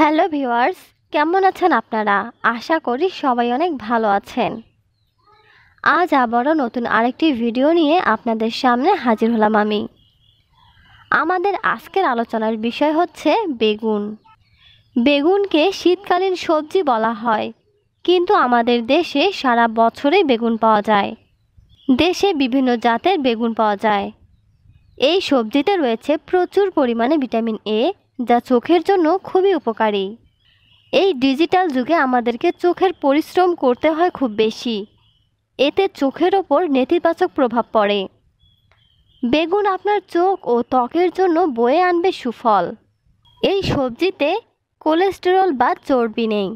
hello viewers কেমন আছেন আপনারা আশা করি সবাই অনেক ভালো আছেন আজ আবারও নতুন আরেকটি ভিডিও নিয়ে আপনাদের সামনে হাজির হলাম আমি আমাদের আজকের আলোচনার বিষয় হচ্ছে বেগুন বেগুনকে শীতকালীন সবজি বলা হয় কিন্তু আমাদের দেশে সারা বছরেই বেগুন পাওয়া যায় দেশে বিভিন্ন জাতের বেগুন পাওয়া যায় এই সবজিতে রয়েছে প্রচুর পরিমাণে ভিটামিন এ যা চোখের জন্য খুবই উপকারী এই ডিজিটাল যুগে আমাদেরকে চোখের পরিশ্রম করতে হয় খুব বেশি এতে চোখের ওপর নেতিবাচক প্রভাব পড়ে বেগুন আপনার চোখ ও ত্বকের জন্য বয়ে আনবে সুফল এই সবজিতে কোলেস্টেরল বা চর্বি নেই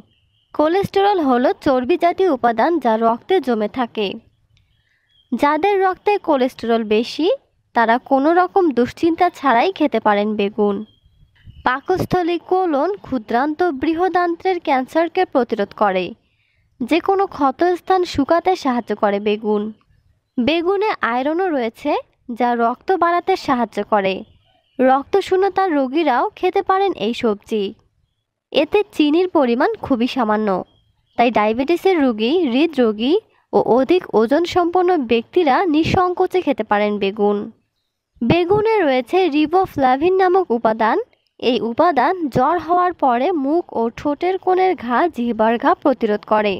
কোলেস্টেরল হলো চর্বি জাতীয় উপাদান যা রক্তে জমে থাকে যাদের রক্তে কোলেস্টেরল বেশি তারা কোনো রকম দুশ্চিন্তা ছাড়াই খেতে পারেন বেগুন পাকস্থলী কোলন ক্ষুদ্রান্ত বৃহদান্ত্রের ক্যান্সারকে প্রতিরোধ করে যে কোনো ক্ষতস্থান শুকাতে সাহায্য করে বেগুন বেগুনে আয়রনও রয়েছে যা রক্ত বাড়াতে সাহায্য করে রক্তশূন্যতার রোগীরাও খেতে পারেন এই সবজি এতে চিনির পরিমাণ খুবই সামান্য তাই ডায়াবেটিসের রোগী হৃদরোগী ও অধিক ওজন সম্পন্ন ব্যক্তিরা নিঃসংকোচে খেতে পারেন বেগুন বেগুনে রয়েছে রিবোফ্লাভিন নামক উপাদান এই উপাদান জ্বর হওয়ার পরে মুখ ও ঠোঁটের কোণের ঘা জিহ্বার ঘা প্রতিরোধ করে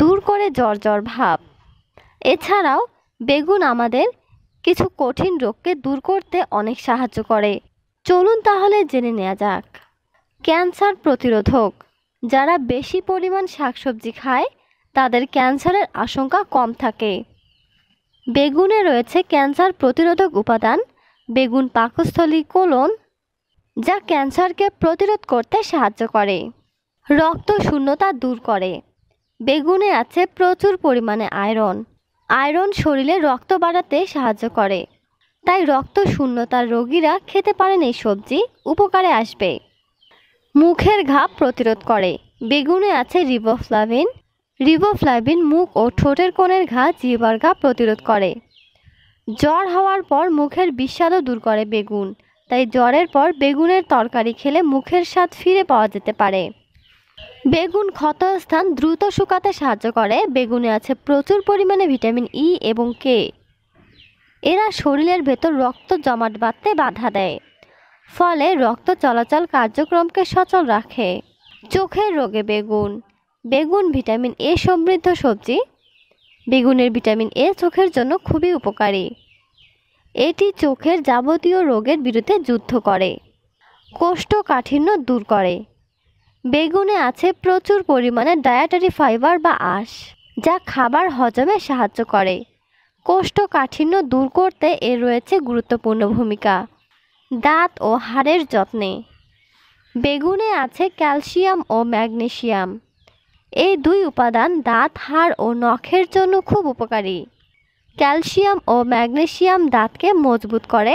দূর করে জ্বর জ্বর ভাব এছাড়াও বেগুন আমাদের কিছু কঠিন রোগকে দূর করতে অনেক সাহায্য করে চলুন তাহলে জেনে নেওয়া যাক ক্যান্সার প্রতিরোধক যারা বেশি পরিমাণ শাকসবজি খায় তাদের ক্যান্সারের আশঙ্কা কম থাকে বেগুনে রয়েছে ক্যান্সার প্রতিরোধক উপাদান বেগুন পাকস্থলী কোলন যা ক্যান্সারকে প্রতিরোধ করতে সাহায্য করে রক্ত শূন্যতা দূর করে বেগুনে আছে প্রচুর পরিমাণে আয়রন আয়রন শরীরে রক্ত বাড়াতে সাহায্য করে তাই রক্ত শূন্যতার রোগীরা খেতে পারেন এই সবজি উপকারে আসবে মুখের ঘাপ প্রতিরোধ করে বেগুনে আছে রিবোফ্লাভিন রিবোফ্লাভিন মুখ ও ঠোঁটের কোণের ঘা জিবার ঘা প্রতিরোধ করে জ্বর হওয়ার পর মুখের বিষাদও দূর করে বেগুন তাই জ্বরের পর বেগুনের তরকারি খেলে মুখের স্বাদ ফিরে পাওয়া যেতে পারে বেগুন ক্ষতস্থান দ্রুত শুকাতে সাহায্য করে বেগুনে আছে প্রচুর পরিমাণে ভিটামিন ই e এবং কে এরা শরীরের ভেতর রক্ত জমাট বাঁধতে বাধা দেয় ফলে রক্ত চলাচল কার্যক্রমকে সচল রাখে চোখের রোগে বেগুন বেগুন ভিটামিন এ সমৃদ্ধ সবজি বেগুনের ভিটামিন এ চোখের জন্য খুবই উপকারী এটি চোখের যাবতীয় রোগের বিরুদ্ধে যুদ্ধ করে কোষ্ঠকাঠিন্য দূর করে বেগুনে আছে প্রচুর পরিমাণে ডায়াটারি ফাইবার বা আঁশ যা খাবার হজমে সাহায্য করে কোষ্ঠকাঠিন্য দূর করতে এর রয়েছে গুরুত্বপূর্ণ ভূমিকা দাঁত ও হাড়ের যত্নে বেগুনে আছে ক্যালসিয়াম ও ম্যাগনেশিয়াম এই দুই উপাদান দাঁত হাড় ও নখের জন্য খুব উপকারী ক্যালসিয়াম ও ম্যাগনেশিয়াম দাঁতকে মজবুত করে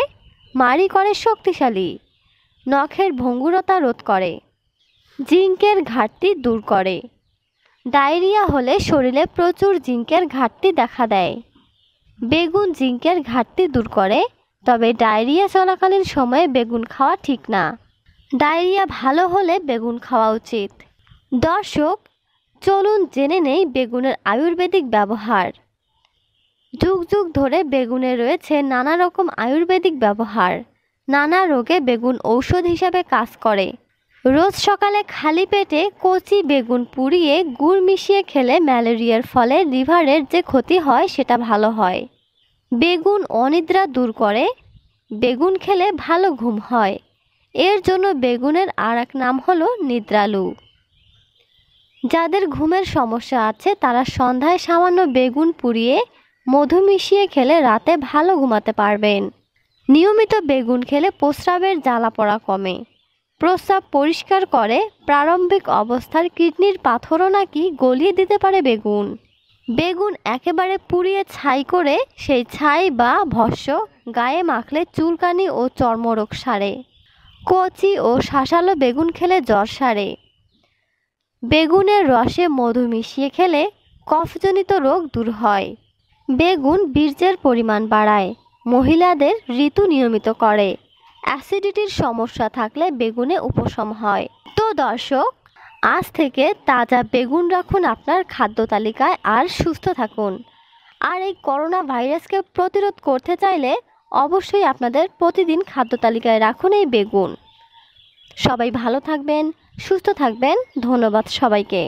মারি করে শক্তিশালী নখের ভঙ্গুরতা রোধ করে জিঙ্কের ঘাটতি দূর করে ডায়রিয়া হলে শরীরে প্রচুর জিঙ্কের ঘাটতি দেখা দেয় বেগুন জিঙ্কের ঘাটতি দূর করে তবে ডায়রিয়া চলাকালীন সময়ে বেগুন খাওয়া ঠিক না ডায়রিয়া ভালো হলে বেগুন খাওয়া উচিত দর্শক চলুন জেনে নেই বেগুনের আয়ুর্বেদিক ব্যবহার যুগ যুগ ধরে বেগুনে রয়েছে নানা রকম আয়ুর্বেদিক ব্যবহার নানা রোগে বেগুন ঔষধ হিসাবে কাজ করে রোজ সকালে খালি পেটে কচি বেগুন পুড়িয়ে গুড় মিশিয়ে খেলে ম্যালেরিয়ার ফলে লিভারের যে ক্ষতি হয় সেটা ভালো হয় বেগুন অনিদ্রা দূর করে বেগুন খেলে ভালো ঘুম হয় এর জন্য বেগুনের আর এক নাম হলো নিদ্রালু যাদের ঘুমের সমস্যা আছে তারা সন্ধ্যায় সামান্য বেগুন পুড়িয়ে মধু মিশিয়ে খেলে রাতে ভালো ঘুমাতে পারবেন নিয়মিত বেগুন খেলে প্রস্রাবের জ্বালা পড়া কমে প্রস্রাব পরিষ্কার করে প্রারম্ভিক অবস্থার কিডনির পাথরও নাকি গলিয়ে দিতে পারে বেগুন বেগুন একেবারে পুড়িয়ে ছাই করে সেই ছাই বা ভস্য গায়ে মাখলে চুলকানি ও চর্মরোগ সারে কচি ও শাঁসালো বেগুন খেলে জ্বর সারে বেগুনের রসে মধু মিশিয়ে খেলে কফজনিত রোগ দূর হয় বেগুন বীর্যের পরিমাণ বাড়ায় মহিলাদের ঋতু নিয়মিত করে অ্যাসিডিটির সমস্যা থাকলে বেগুনে উপশম হয় তো দর্শক আজ থেকে তাজা বেগুন রাখুন আপনার খাদ্য তালিকায় আর সুস্থ থাকুন আর এই করোনা ভাইরাসকে প্রতিরোধ করতে চাইলে অবশ্যই আপনাদের প্রতিদিন খাদ্য তালিকায় রাখুন এই বেগুন সবাই ভালো থাকবেন সুস্থ থাকবেন ধন্যবাদ সবাইকে